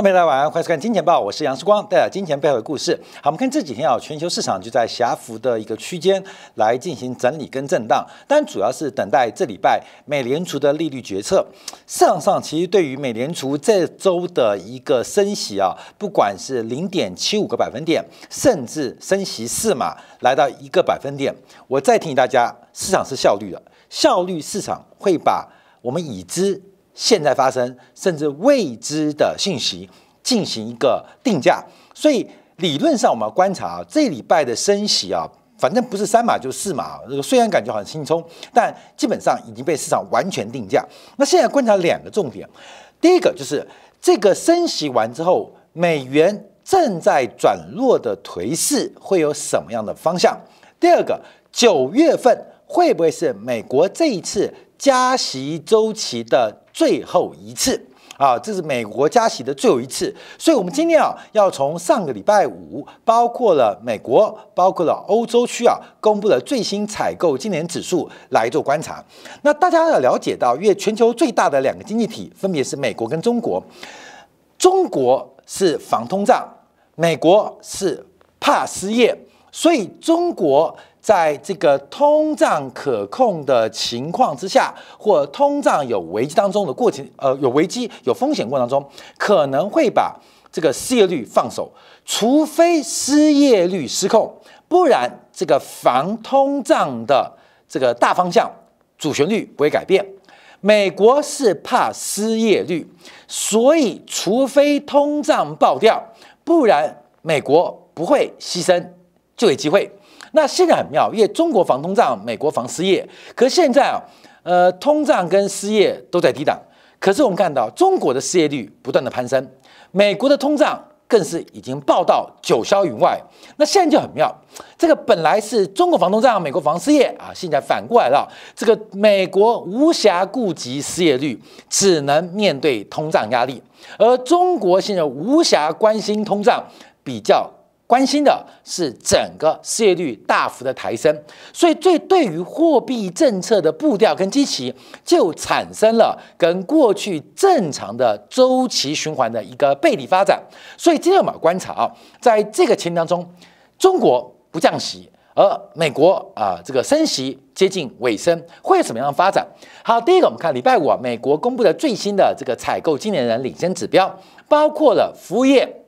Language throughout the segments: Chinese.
欢迎收看《金钱报》，我是杨世光，带来金钱背后的故事。好，我们看这几天啊，全球市场就在狭幅的一个区间来进行整理跟震荡，但主要是等待这礼拜美联储的利率决策。市场上其实对于美联储这周的一个升息啊，不管是零点七五个百分点，甚至升息四码来到一个百分点，我再提醒大家，市场是效率的，效率市场会把我们已知。现在发生甚至未知的信息进行一个定价，所以理论上我们要观察啊，这礼拜的升息啊，反正不是三码就是四码。这个虽然感觉很轻松，但基本上已经被市场完全定价。那现在观察两个重点，第一个就是这个升息完之后，美元正在转弱的颓势会有什么样的方向？第二个，九月份会不会是美国这一次？加息周期的最后一次啊，这是美国加息的最后一次，所以，我们今天啊，要从上个礼拜五，包括了美国，包括了欧洲区啊，公布了最新采购今年指数来做观察。那大家要了解到，全球最大的两个经济体，分别是美国跟中国，中国是防通胀，美国是怕失业，所以中国。在这个通胀可控的情况之下，或通胀有危机当中的过程，呃，有危机、有风险过程当中，可能会把这个失业率放手，除非失业率失控，不然这个防通胀的这个大方向主旋律不会改变。美国是怕失业率，所以除非通胀爆掉，不然美国不会牺牲就业机会。那现在很妙，因为中国防通胀，美国防失业。可现在啊，呃，通胀跟失业都在低档。可是我们看到，中国的失业率不断的攀升，美国的通胀更是已经爆到九霄云外。那现在就很妙，这个本来是中国防通胀，美国防失业啊，现在反过来了。这个美国无暇顾及失业率，只能面对通胀压力；而中国现在无暇关心通胀，比较。关心的是整个失业率大幅的抬升，所以这对于货币政策的步调跟积极，就产生了跟过去正常的周期循环的一个背离发展。所以今天我们观察啊，在这个前当中，中国不降息，而美国啊这个升息接近尾声，会有什么样的发展？好，第一个我们看礼拜五啊，美国公布的最新的这个采购经理人领先指标，包括了服务业。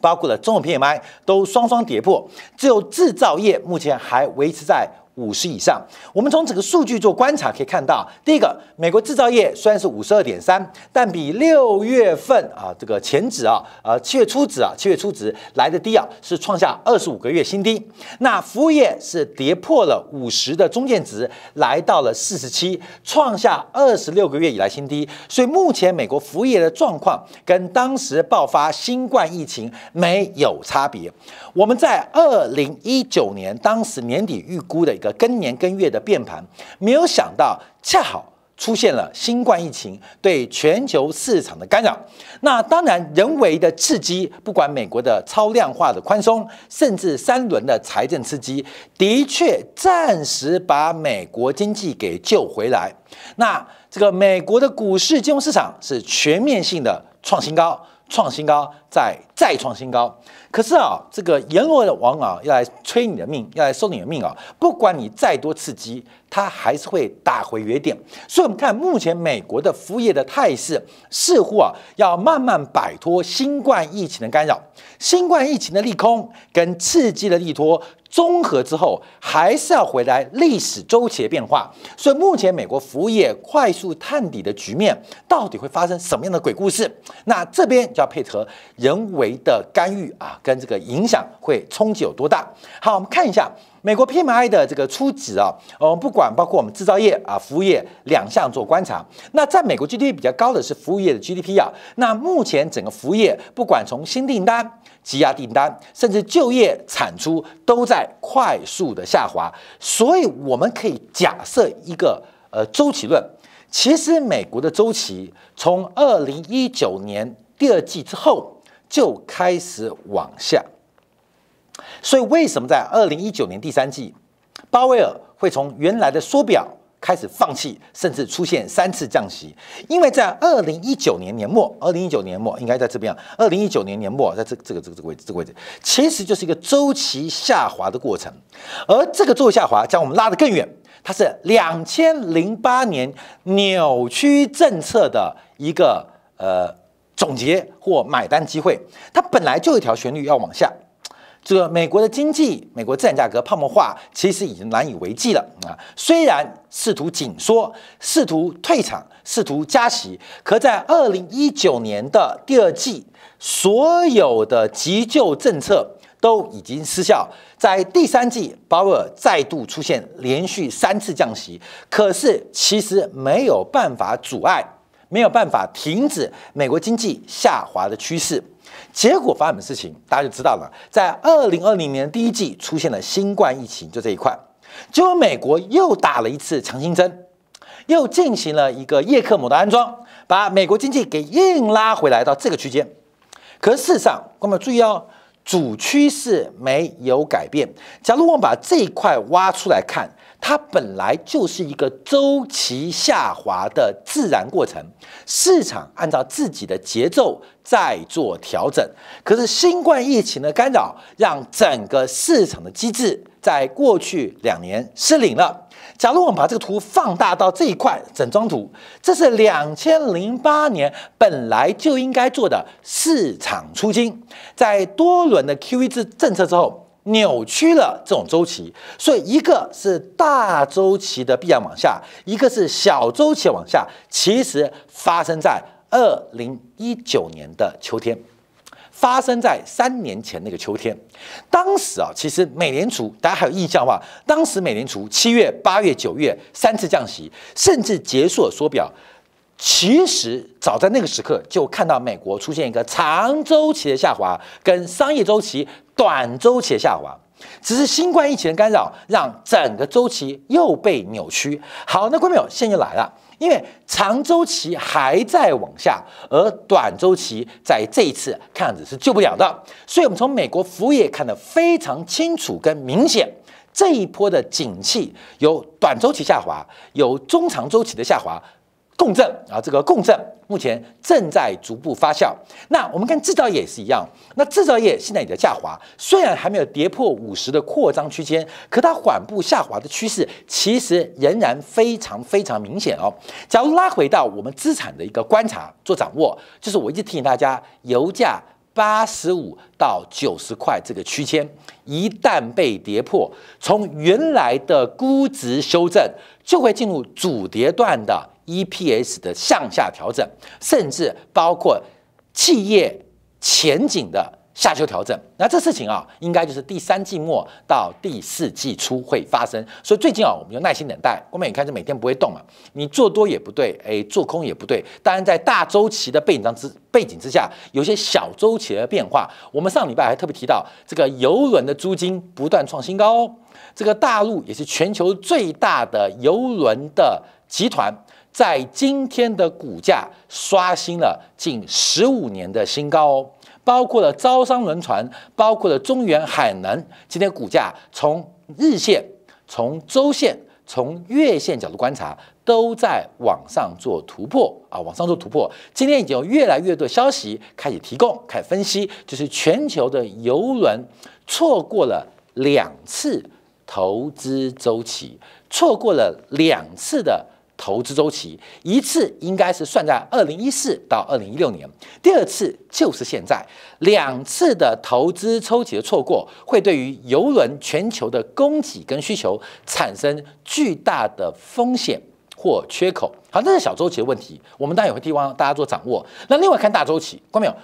包括了中国 PMI 都双双跌破，只有制造业目前还维持在。五十以上，我们从整个数据做观察可以看到，第一个，美国制造业虽然是五十二点三，但比六月份啊这个前值啊，呃七月初值啊七月初值来的低啊，是创下二十五个月新低。那服务业是跌破了五十的中间值，来到了四十七，创下二十六个月以来新低。所以目前美国服务业的状况跟当时爆发新冠疫情没有差别。我们在二零一九年当时年底预估的一个。更年更月的变盘，没有想到恰好出现了新冠疫情对全球市场的干扰。那当然，人为的刺激，不管美国的超量化的宽松，甚至三轮的财政刺激，的确暂时把美国经济给救回来。那这个美国的股市金融市场是全面性的创新高，创新高。再再创新高，可是啊，这个阎罗的王啊要来催你的命，要来收你的命啊！不管你再多刺激，他还是会打回原点。所以，我们看目前美国的服务业的态势，似乎啊要慢慢摆脱新冠疫情的干扰。新冠疫情的利空跟刺激的利多综合之后，还是要回来历史周期的变化。所以，目前美国服务业快速探底的局面，到底会发生什么样的鬼故事？那这边就要配合。人为的干预啊，跟这个影响会冲击有多大？好，我们看一下美国 PMI 的这个初值啊，呃，不管包括我们制造业啊、服务业两项做观察。那在美国 GDP 比较高的是服务业的 GDP 啊。那目前整个服务业，不管从新订单、积压订单，甚至就业产出，都在快速的下滑。所以我们可以假设一个呃周期论。其实美国的周期从二零一九年第二季之后。就开始往下，所以为什么在二零一九年第三季，鲍威尔会从原来的缩表开始放弃，甚至出现三次降息？因为在二零一九年年末，二零一九年末应该在这边，二零一九年年末在这这个这个这个位置这个位置，其实就是一个周期下滑的过程，而这个做下滑将我们拉得更远，它是两千零八年扭曲政策的一个呃。总结或买单机会，它本来就一条旋律要往下。这美国的经济，美国资产价格泡沫化，其实已经难以为继了啊！虽然试图紧缩，试图退场，试图加息，可在二零一九年的第二季，所有的急救政策都已经失效。在第三季，鲍威尔再度出现连续三次降息，可是其实没有办法阻碍。没有办法停止美国经济下滑的趋势，结果发生的事情大家就知道了。在二零二零年第一季出现了新冠疫情，就这一块，结果美国又打了一次强心针，又进行了一个叶克膜的安装，把美国经济给硬拉回来到这个区间。可是事实上，我们注意哦，主趋势没有改变。假如我们把这一块挖出来看。它本来就是一个周期下滑的自然过程，市场按照自己的节奏在做调整。可是新冠疫情的干扰，让整个市场的机制在过去两年失灵了。假如我们把这个图放大到这一块整张图，这是两千零八年本来就应该做的市场出金，在多轮的 QE 制政策之后。扭曲了这种周期，所以一个是大周期的必然往下，一个是小周期往下。其实发生在二零一九年的秋天，发生在三年前那个秋天。当时啊，其实美联储大家还有印象吧？当时美联储七月、八月、九月三次降息，甚至结束了缩表。其实早在那个时刻就看到美国出现一个长周期的下滑，跟商业周期短周期的下滑，只是新冠疫情的干扰让整个周期又被扭曲。好，那观众朋友，现在就来了，因为长周期还在往下，而短周期在这一次看样子是救不了的。所以，我们从美国服务业看得非常清楚跟明显，这一波的景气有短周期下滑，有中长周期的下滑。共振啊，这个共振目前正在逐步发酵。那我们看制造业也是一样，那制造业现在也在下滑，虽然还没有跌破五十的扩张区间，可它缓步下滑的趋势其实仍然非常非常明显哦。假如拉回到我们资产的一个观察做掌握，就是我一直提醒大家，油价八十五到九十块这个区间一旦被跌破，从原来的估值修正就会进入主跌段的。EPS 的向下调整，甚至包括企业前景的下修调整。那这事情啊，应该就是第三季末到第四季初会发生。所以最近啊，我们就耐心等待。外面也开始每天不会动嘛，你做多也不对，哎，做空也不对。当然，在大周期的背景当之背景之下，有些小周期的变化。我们上礼拜还特别提到，这个游轮的租金不断创新高。哦。这个大陆也是全球最大的游轮的集团。在今天的股价刷新了近十五年的新高哦，包括了招商轮船，包括了中原海南。今天股价从日线、从周线、从月线角度观察，都在往上做突破啊，往上做突破。今天已经有越来越多消息开始提供，开始分析，就是全球的游轮错过了两次投资周期，错过了两次的。投资周期一次应该是算在二零一四到二零一六年，第二次就是现在。两次的投资周期的错过，会对于邮轮全球的供给跟需求产生巨大的风险或缺口。好，这是小周期的问题，我们当然也会希望大家做掌握。那另外看大周期，看到没有？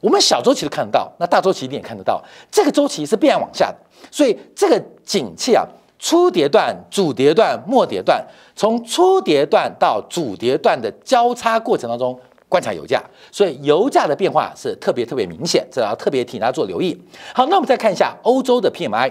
我们小周期都看得到，那大周期一定也看得到。这个周期是必然往下的，所以这个景气啊。初跌段、主跌段、末跌段，从初跌段到主跌段的交叉过程当中观察油价，所以油价的变化是特别特别明显，这要特别替大家做留意。好，那我们再看一下欧洲的 PMI，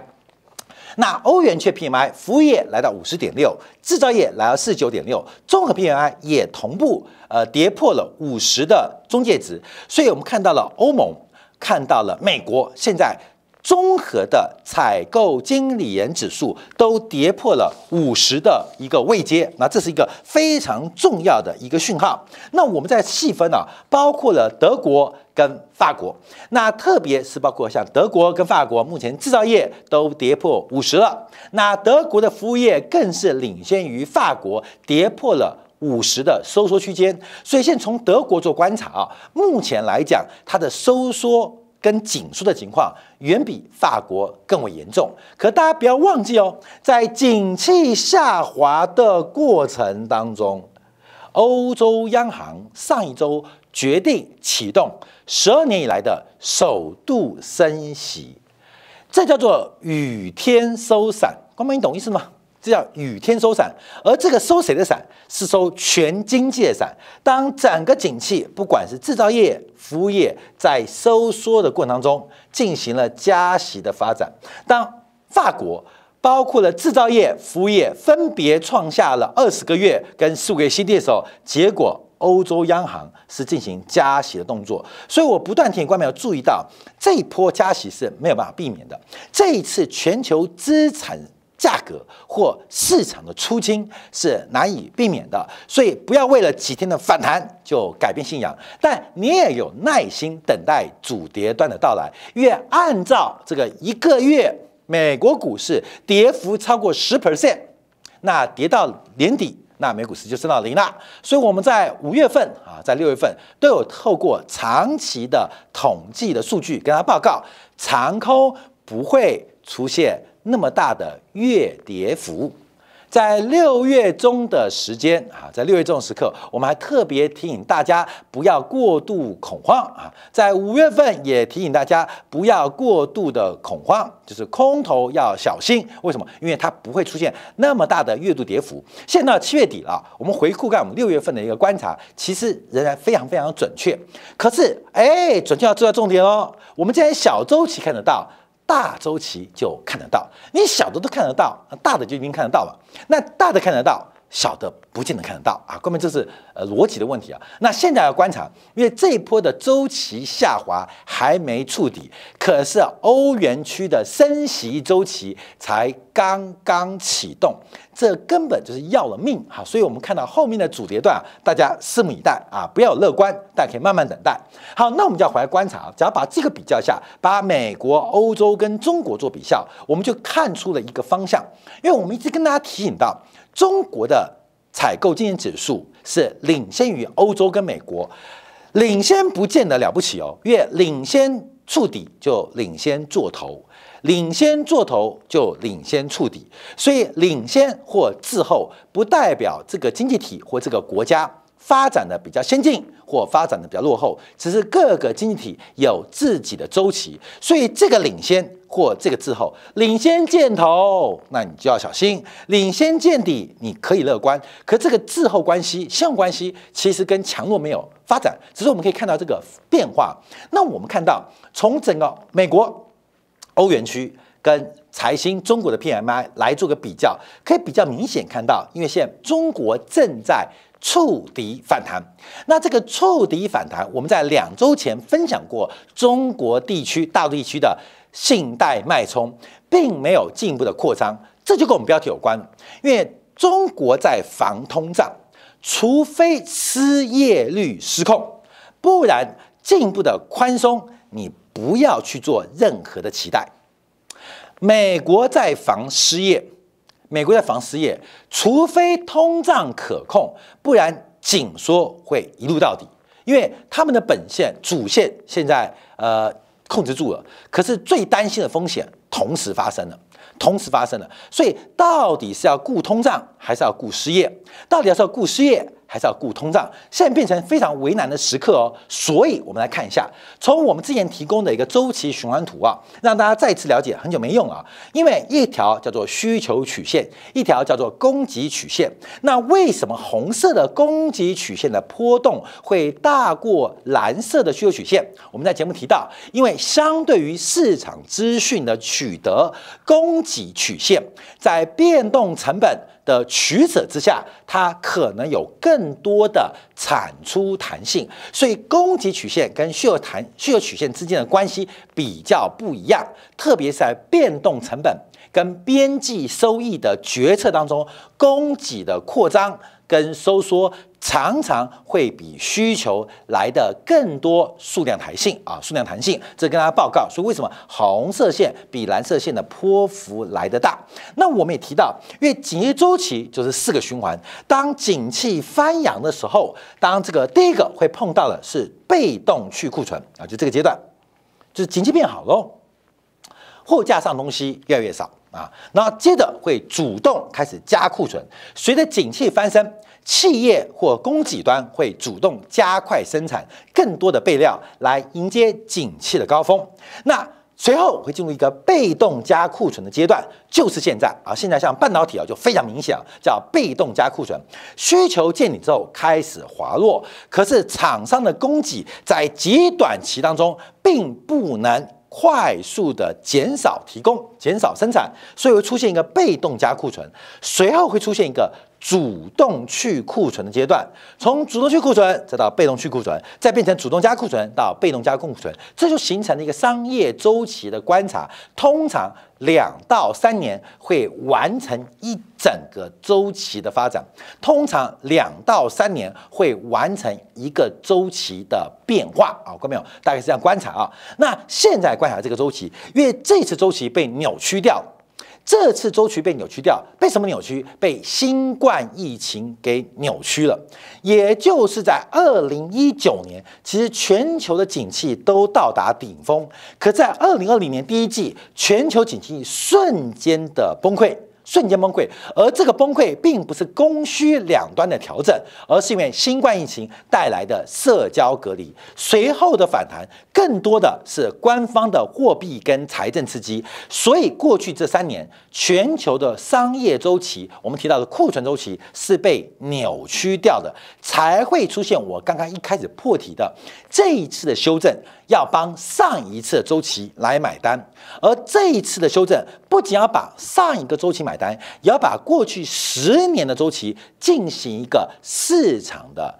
那欧元区 PMI 服务业来到五十点六，制造业来到四九点六，综合 PMI 也同步呃跌破了五十的中介值，所以我们看到了欧盟，看到了美国，现在。综合的采购经理人指数都跌破了五十的一个位阶，那这是一个非常重要的一个讯号。那我们在细分呢，包括了德国跟法国，那特别是包括像德国跟法国，目前制造业都跌破五十了。那德国的服务业更是领先于法国，跌破了五十的收缩区间。所以现在从德国做观察啊，目前来讲它的收缩。跟紧缩的情况远比法国更为严重，可大家不要忘记哦，在景气下滑的过程当中，欧洲央行上一周决定启动十二年以来的首度升息，这叫做雨天收伞，光明，你懂意思吗？这叫雨天收伞，而这个收谁的伞？是收全经济的伞。当整个景气，不管是制造业、服务业，在收缩的过程当中，进行了加息的发展。当法国包括了制造业、服务业分别创下了二十个月跟四个新低的时候，结果欧洲央行是进行加息的动作。所以我不断提醒官民，要注意到这一波加息是没有办法避免的。这一次全球资产。价格或市场的出清是难以避免的，所以不要为了几天的反弹就改变信仰。但你也有耐心等待主跌端的到来。越按照这个一个月美国股市跌幅超过十 percent，那跌到年底，那美股是就升到零了。所以我们在五月份啊，在六月份都有透过长期的统计的数据跟他报告，长空不会出现。那么大的月跌幅，在六月中的时间啊，在六月中的时刻，我们还特别提醒大家不要过度恐慌啊。在五月份也提醒大家不要过度的恐慌，就是空头要小心。为什么？因为它不会出现那么大的月度跌幅。现在七月底了，我们回顾看我们六月份的一个观察，其实仍然非常非常准确。可是，哎，准确要做到重点哦。我们既然小周期看得到。大周期就看得到，你小的都看得到，大的就一定看得到了。那大的看得到。小的不见得看得到啊，根本这是呃逻辑的问题啊。那现在要观察，因为这一波的周期下滑还没触底，可是欧元区的升息周期才刚刚启动，这根本就是要了命哈。所以我们看到后面的主跌段，大家拭目以待啊，不要乐观，大家可以慢慢等待。好，那我们就要回来观察，只要把这个比较一下，把美国、欧洲跟中国做比较，我们就看出了一个方向。因为我们一直跟大家提醒到。中国的采购经营指数是领先于欧洲跟美国，领先不见得了不起哦，越领先触底就领先做头，领先做头就领先触底，所以领先或滞后不代表这个经济体或这个国家。发展的比较先进，或发展的比较落后，只是各个经济体有自己的周期，所以这个领先或这个滞后，领先见头，那你就要小心；领先见底，你可以乐观。可这个滞后关系、相关系，其实跟强弱没有发展，只是我们可以看到这个变化。那我们看到从整个美国、欧元区跟财新中国的 P M I 来做个比较，可以比较明显看到，因为现在中国正在。触底反弹，那这个触底反弹，我们在两周前分享过中国地区大陆地区的信贷脉冲，并没有进一步的扩张，这就跟我们标题有关，因为中国在防通胀，除非失业率失控，不然进一步的宽松，你不要去做任何的期待。美国在防失业。美国在防失业，除非通胀可控，不然紧缩会一路到底。因为他们的本线、主线现在呃控制住了，可是最担心的风险同时发生了，同时发生了。所以到底是要顾通胀还是要顾失业？到底是要顾失业？还是要顾通胀，现在变成非常为难的时刻哦。所以，我们来看一下，从我们之前提供的一个周期循环图啊，让大家再次了解。很久没用啊，因为一条叫做需求曲线，一条叫做供给曲线。那为什么红色的供给曲线的波动会大过蓝色的需求曲线？我们在节目提到，因为相对于市场资讯的取得，供给曲线在变动成本。的取舍之下，它可能有更多的产出弹性，所以供给曲线跟需求弹需求曲线之间的关系比较不一样，特别是在变动成本跟边际收益的决策当中，供给的扩张。跟收缩常常会比需求来的更多数量弹性啊，数量弹性，这跟大家报告。所以为什么红色线比蓝色线的波幅来的大？那我们也提到，因为景气周期就是四个循环。当景气翻扬的时候，当这个第一个会碰到的是被动去库存啊，就这个阶段，就是景气变好喽，货架上东西越来越少。啊，那接着会主动开始加库存，随着景气翻身，企业或供给端会主动加快生产更多的备料，来迎接景气的高峰。那随后会进入一个被动加库存的阶段，就是现在啊，现在像半导体啊就非常明显，叫被动加库存，需求见顶之后开始滑落，可是厂商的供给在极短期当中并不能。快速的减少提供，减少生产，所以会出现一个被动加库存，随后会出现一个。主动去库存的阶段，从主动去库存再到被动去库存，再变成主动加库存到被动加供库存，这就形成了一个商业周期的观察。通常两到三年会完成一整个周期的发展，通常两到三年会完成一个周期的变化。啊，观没有？大概是这样观察啊。那现在观察这个周期，因为这次周期被扭曲掉了。这次周期被扭曲掉，被什么扭曲？被新冠疫情给扭曲了。也就是在二零一九年，其实全球的景气都到达顶峰，可在二零二零年第一季，全球景气瞬间的崩溃。瞬间崩溃，而这个崩溃并不是供需两端的调整，而是因为新冠疫情带来的社交隔离。随后的反弹更多的是官方的货币跟财政刺激。所以过去这三年，全球的商业周期，我们提到的库存周期是被扭曲掉的，才会出现我刚刚一开始破题的这一次的修正，要帮上一次周期来买单。而这一次的修正，不仅要把上一个周期买单。也要把过去十年的周期进行一个市场的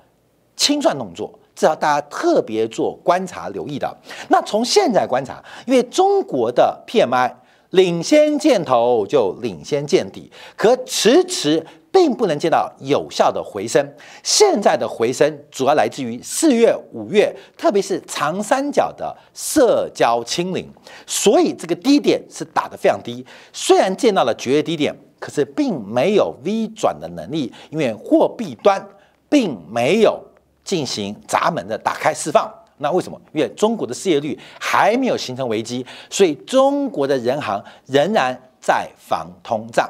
清算动作，这要大家特别做观察留意的。那从现在观察，因为中国的 PMI 领先箭头就领先见底，可迟迟。并不能见到有效的回升。现在的回升主要来自于四月、五月，特别是长三角的社交清零，所以这个低点是打得非常低。虽然见到了绝低点，可是并没有 V 转的能力，因为货币端并没有进行闸门的打开释放。那为什么？因为中国的失业率还没有形成危机，所以中国的人行仍然在防通胀。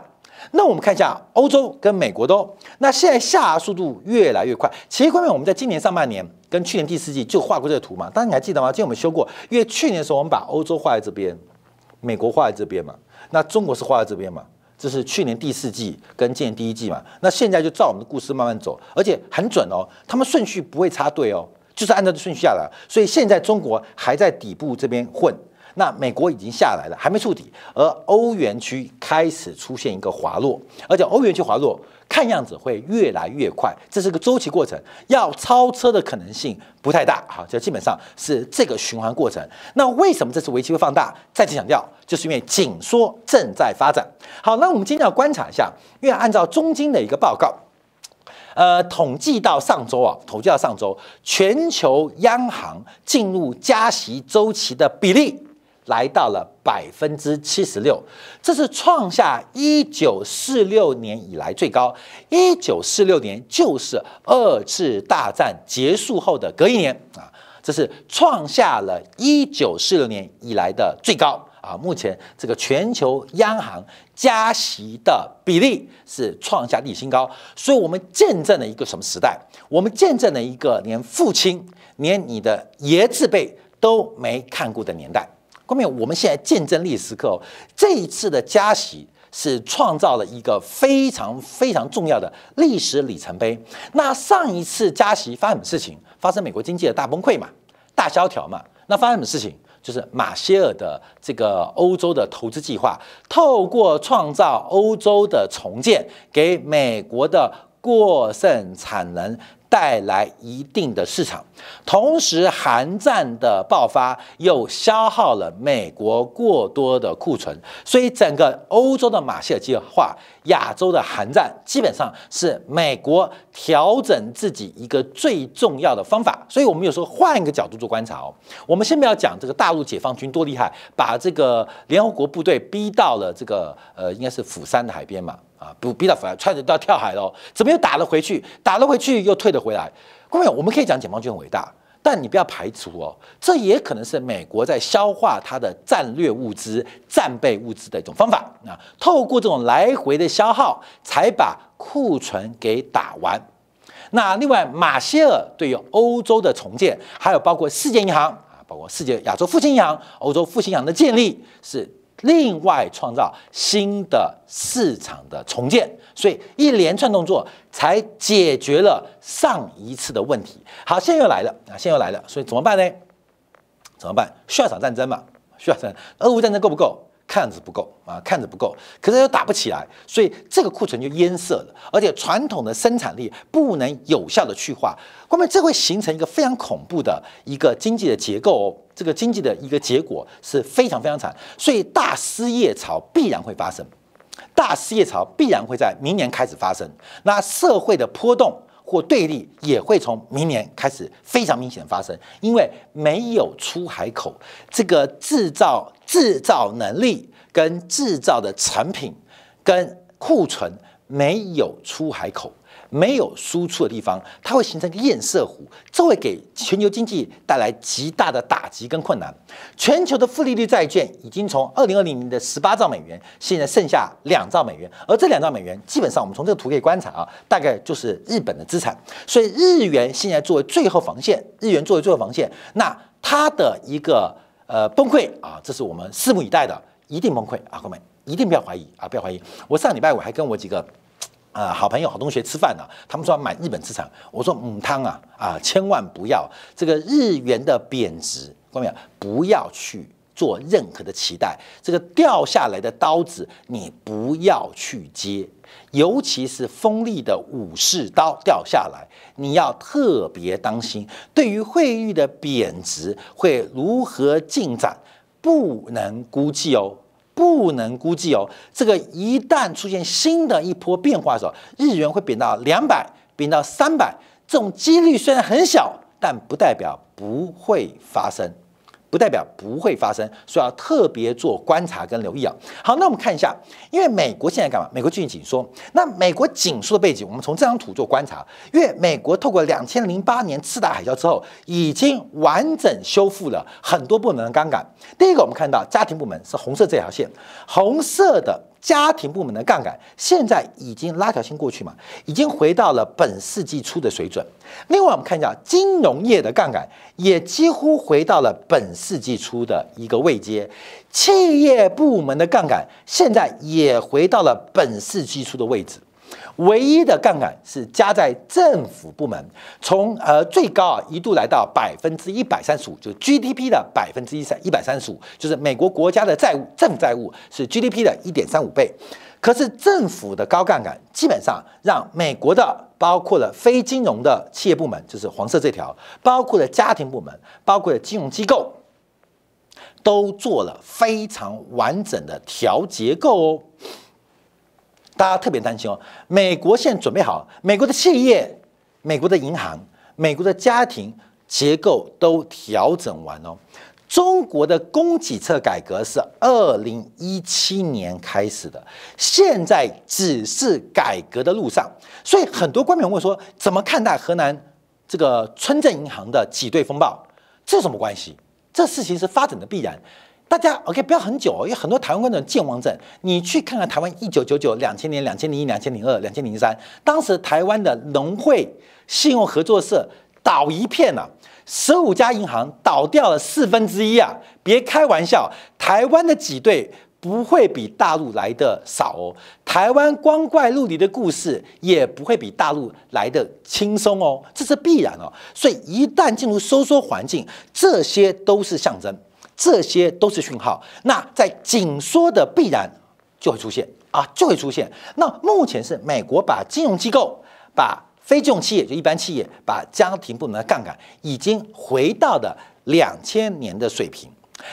那我们看一下欧洲跟美国的哦，那现在下速度越来越快。其实关键我们在今年上半年跟去年第四季就画过这个图嘛，当然你还记得吗？今天我们修过，因为去年的时候我们把欧洲画在这边，美国画在这边嘛，那中国是画在这边嘛，这是去年第四季跟今年第一季嘛。那现在就照我们的故事慢慢走，而且很准哦，他们顺序不会插队哦，就是按照这顺序下来。所以现在中国还在底部这边混。那美国已经下来了，还没触底，而欧元区开始出现一个滑落，而且欧元区滑落，看样子会越来越快，这是个周期过程，要超车的可能性不太大，好，就基本上是这个循环过程。那为什么这次危机会放大？再次强调，就是因为紧缩正在发展。好，那我们今天要观察一下，因为按照中金的一个报告，呃，统计到上周啊，统计到上周，全球央行进入加息周期的比例。来到了百分之七十六，这是创下一九四六年以来最高。一九四六年就是二次大战结束后的隔一年啊，这是创下了一九四六年以来的最高啊。目前这个全球央行加息的比例是创下历史新高，所以我们见证了一个什么时代？我们见证了一个连父亲、连你的爷子辈都没看过的年代。关键，我们现在见证历史时刻。这一次的加息是创造了一个非常非常重要的历史里程碑。那上一次加息发生什么事情？发生美国经济的大崩溃嘛，大萧条嘛。那发生什么事情？就是马歇尔的这个欧洲的投资计划，透过创造欧洲的重建，给美国的过剩产能。带来一定的市场，同时韩战的爆发又消耗了美国过多的库存，所以整个欧洲的马歇尔计划、亚洲的韩战，基本上是美国调整自己一个最重要的方法。所以，我们有时候换一个角度做观察哦。我们先不要讲这个大陆解放军多厉害，把这个联合国部队逼到了这个呃，应该是釜山的海边嘛。啊，不，比较反，穿着都要跳海了，怎么又打了回去？打了回去又退了回来？各位，我们可以讲解放军很伟大，但你不要排除哦，这也可能是美国在消化它的战略物资、战备物资的一种方法啊。透过这种来回的消耗，才把库存给打完。那另外，马歇尔对于欧洲的重建，还有包括世界银行啊，包括世界亚洲复兴银行、欧洲复兴银行的建立，是。另外创造新的市场的重建，所以一连串动作才解决了上一次的问题。好，现在又来了啊，现在又来了，所以怎么办呢？怎么办？需要场战争嘛？需要战？俄乌战争够不够？看着不够啊，看着不够，可是又打不起来，所以这个库存就淹塞了，而且传统的生产力不能有效的去化，后面这会形成一个非常恐怖的一个经济的结构，哦，这个经济的一个结果是非常非常惨，所以大失业潮必然会发生，大失业潮必然会在明年开始发生，那社会的波动或对立也会从明年开始非常明显发生，因为没有出海口，这个制造。制造能力跟制造的产品跟库存没有出海口、没有输出的地方，它会形成一个堰塞湖，这会给全球经济带来极大的打击跟困难。全球的负利率债券已经从二零二零年的十八兆美元，现在剩下两兆美元，而这两兆美元基本上我们从这个图可以观察啊，大概就是日本的资产。所以日元现在作为最后防线，日元作为最后防线，那它的一个。呃，崩溃啊！这是我们拭目以待的，一定崩溃啊！各位，一定不要怀疑啊，不要怀疑。我上礼拜我还跟我几个，呃，好朋友、好同学吃饭呢，他们说要买日本资产，我说，母汤啊啊，千万不要这个日元的贬值，各位不要去做任何的期待，这个掉下来的刀子，你不要去接。尤其是锋利的武士刀掉下来，你要特别当心。对于汇率的贬值会如何进展，不能估计哦，不能估计哦。这个一旦出现新的一波变化的时候，日元会贬到两百，贬到三百，这种几率虽然很小，但不代表不会发生。不代表不会发生，所以要特别做观察跟留意啊。好，那我们看一下，因为美国现在干嘛？美国最近紧缩。那美国紧缩的背景，我们从这张图做观察，因为美国透过两千零八年次大海啸之后，已经完整修复了很多部门的杠杆。第一个，我们看到家庭部门是红色这条线，红色的。家庭部门的杠杆现在已经拉条新过去嘛，已经回到了本世纪初的水准。另外，我们看一下金融业的杠杆，也几乎回到了本世纪初的一个位阶。企业部门的杠杆现在也回到了本世纪初的位置。唯一的杠杆是加在政府部门，从呃最高啊一度来到百分之一百三十五，就是 GDP 的百分之一三一百三十五，就是美国国家的债务，政府债务是 GDP 的一点三五倍。可是政府的高杠杆，基本上让美国的包括了非金融的企业部门，就是黄色这条，包括了家庭部门，包括了金融机构，都做了非常完整的调结构哦。大家特别担心哦，美国现在准备好，美国的企业、美国的银行、美国的家庭结构都调整完哦。中国的供给侧改革是二零一七年开始的，现在只是改革的路上，所以很多官员问说：怎么看待河南这个村镇银行的挤兑风暴？这什么关系？这事情是发展的必然。大家 OK，不要很久，因为很多台湾观众健忘症。你去看看台湾一九九九、两千年、两千零一、两千零二、两千零三，当时台湾的农会、信用合作社倒一片了，十五家银行倒掉了四分之一啊！别开玩笑，台湾的挤兑不会比大陆来的少哦，台湾光怪陆离的故事也不会比大陆来的轻松哦，这是必然哦。所以一旦进入收缩环境，这些都是象征。这些都是讯号，那在紧缩的必然就会出现啊，就会出现。那目前是美国把金融机构、把非金融企业就一般企业、把家庭部门的杠杆已经回到了两千年的水平。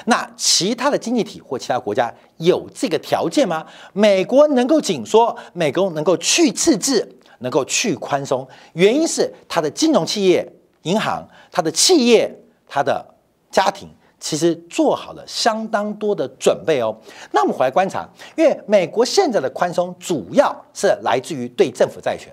那其他的经济体或其他国家有这个条件吗？美国能够紧缩，美国能够去赤字，能够去宽松，原因是它的金融企业、银行、它的企业、它的家庭。其实做好了相当多的准备哦。那我们回来观察，因为美国现在的宽松主要是来自于对政府债权，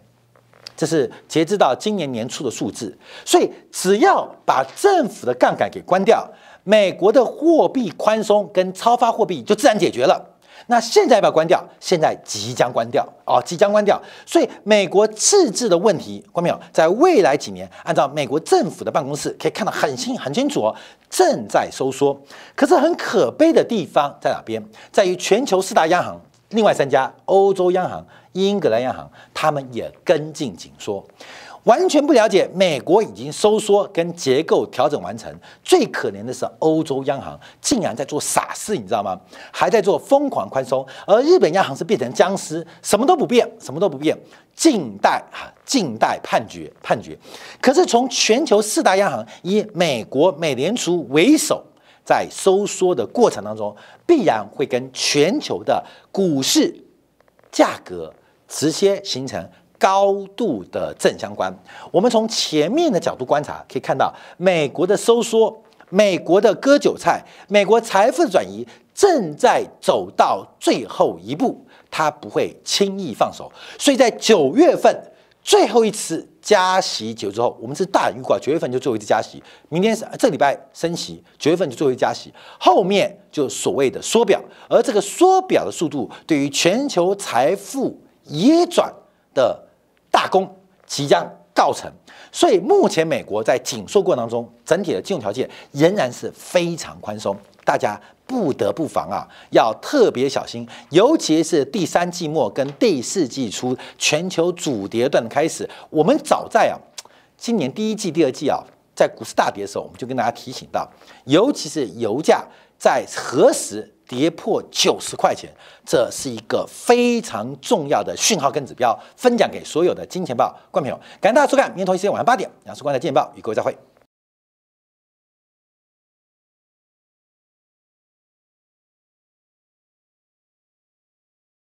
这是截至到今年年初的数字。所以只要把政府的杠杆给关掉，美国的货币宽松跟超发货币就自然解决了。那现在要不要关掉？现在即将关掉哦，即将关掉。所以美国赤字的问题关没有？在未来几年，按照美国政府的办公室可以看到很清很清楚哦，正在收缩。可是很可悲的地方在哪边？在于全球四大央行，另外三家欧洲央行、英格兰央行，他们也跟进紧缩。完全不了解，美国已经收缩跟结构调整完成。最可怜的是欧洲央行竟然在做傻事，你知道吗？还在做疯狂宽松，而日本央行是变成僵尸，什么都不变，什么都不变，静待啊，静待判决判决。可是从全球四大央行以美国美联储为首，在收缩的过程当中，必然会跟全球的股市价格直接形成。高度的正相关。我们从前面的角度观察，可以看到美国的收缩、美国的割韭菜、美国财富的转移正在走到最后一步，它不会轻易放手。所以在九月份最后一次加息结束之后，我们是大雨挂。九月份就最后一次加息，明天是这礼拜升息，九月份就最后一次加息，后面就所谓的缩表。而这个缩表的速度，对于全球财富移转的。大功即将告成，所以目前美国在紧缩过程当中，整体的金融条件仍然是非常宽松，大家不得不防啊，要特别小心，尤其是第三季末跟第四季初，全球主跌段的开始。我们早在啊，今年第一季、第二季啊，在股市大跌的时候，我们就跟大家提醒到，尤其是油价在何时？跌破九十块钱，这是一个非常重要的讯号跟指标，分享给所有的金钱豹观众朋友。感谢大家收看《明天同一时间晚上八点杨树察的钱豹与各位再会。